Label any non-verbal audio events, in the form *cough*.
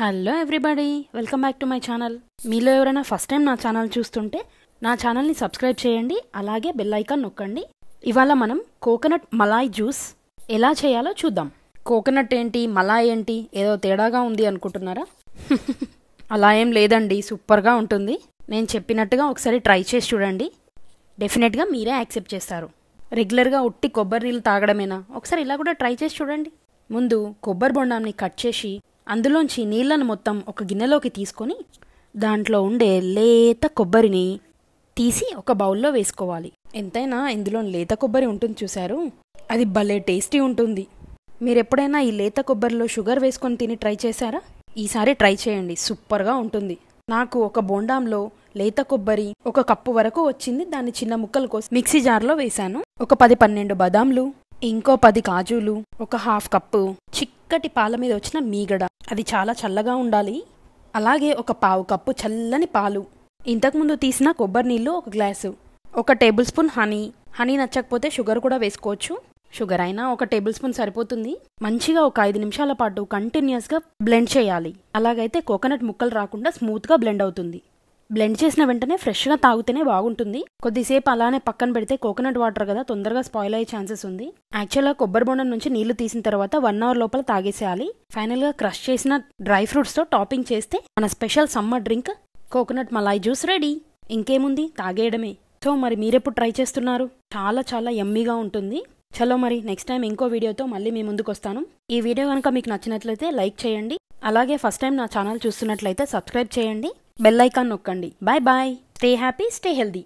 hello everybody welcome back to my channel మీలో ఎవరైనా first time నా ఛానల్ చూస్తుంటే నా ఛానల్ని సబ్స్క్రైబ్ చేయండి అలాగే బెల్ ఐకాన్ నొక్కండి ఇవాళ మనం కోకోనట్ మలాయ్ జ్యూస్ ఎలా చేయాలో చూద్దాం కోకోనట్ ఏంటి మలాయ్ ఏంటి ఏదో తేడాగా ఉంది అనుకుంటున్నారా *laughs* అలా ఏం లేదండి సూపర్గా ఉంటుంది నేను చెప్పినట్టుగా ఒకసారి ట్రై చేసి చూడండి డెఫినెట్గా మీరే యాక్సెప్ట్ చేస్తారు రెగ్యులర్గా ఉట్టి కొబ్బరి నీళ్ళు తాగడమేనా ఒకసారి ఇలా కూడా ట్రై చేసి చూడండి ముందు కొబ్బరి బొండాన్ని కట్ చేసి అందులోంచి నీళ్లను మొత్తం ఒక గిన్నెలోకి తీసుకొని దాంట్లో ఉండే లేత కొబ్బరిని తీసి ఒక బౌల్లో వేసుకోవాలి ఎంతైనా ఇందులో లేత కొబ్బరి ఉంటుంది చూశారు అది భలే టేస్టీ ఉంటుంది మీరు ఎప్పుడైనా ఈ లేత కొబ్బరిలో షుగర్ వేసుకొని తిని ట్రై చేశారా ఈసారి ట్రై చేయండి సూపర్గా ఉంటుంది నాకు ఒక బోండాంలో లేత కొబ్బరి ఒక కప్పు వరకు వచ్చింది దాన్ని చిన్న ముక్కలు కోసి మిక్సీ జార్లో వేశాను ఒక పది పన్నెండు బదాంలు ఇంకో పది కాజులు ఒక హాఫ్ కప్పు చిక్కటి పాల మీద వచ్చిన మీగడ అది చాలా చల్లగా ఉండాలి అలాగే ఒక పావు కప్పు చల్లని పాలు ఇంతకుముందు తీసిన కొబ్బరి నీళ్ళు ఒక గ్లాసు ఒక టేబుల్ స్పూన్ హనీ హనీ నచ్చకపోతే షుగర్ కూడా వేసుకోవచ్చు షుగర్ అయినా ఒక టేబుల్ స్పూన్ సరిపోతుంది మంచిగా ఒక ఐదు నిమిషాల పాటు కంటిన్యూస్గా బ్లెండ్ చేయాలి అలాగైతే కోకోనట్ ముక్కలు రాకుండా స్మూత్గా బ్లెండ్ అవుతుంది బ్లెండ్ చేసిన వెంటనే ఫ్రెష్గా తాగితేనే బాగుంటుంది కొద్దిసేపు అలానే పక్కన పెడితే కోకోనట్ వాటర్ కదా తొందరగా స్పాయిల్ అయ్యే ఛాన్సెస్ ఉంది యాక్చువల్గా కొబ్బరి బొండం నుంచి నీళ్లు తీసిన తర్వాత వన్ అవర్ లోపల తాగేసేయాలి ఫైనల్గా క్రష్ చేసిన డ్రై ఫ్రూట్స్తో టాపింగ్ చేస్తే మన special summer drink coconut malai juice ready ఇంకేముంది తాగేయడమే సో మరి మీరెప్పుడు ట్రై చేస్తున్నారు చాలా చాలా ఎమ్మీగా ఉంటుంది చలో మరి నెక్స్ట్ టైం ఇంకో వీడియోతో మళ్ళీ మీ ముందుకు వస్తాను ఈ వీడియో కనుక మీకు నచ్చినట్లయితే లైక్ చేయండి అలాగే ఫస్ట్ టైం నా ఛానల్ చూస్తున్నట్లయితే సబ్స్క్రైబ్ చేయండి బెల్ ఐకాన్ నొక్కండి bye bye stay happy stay healthy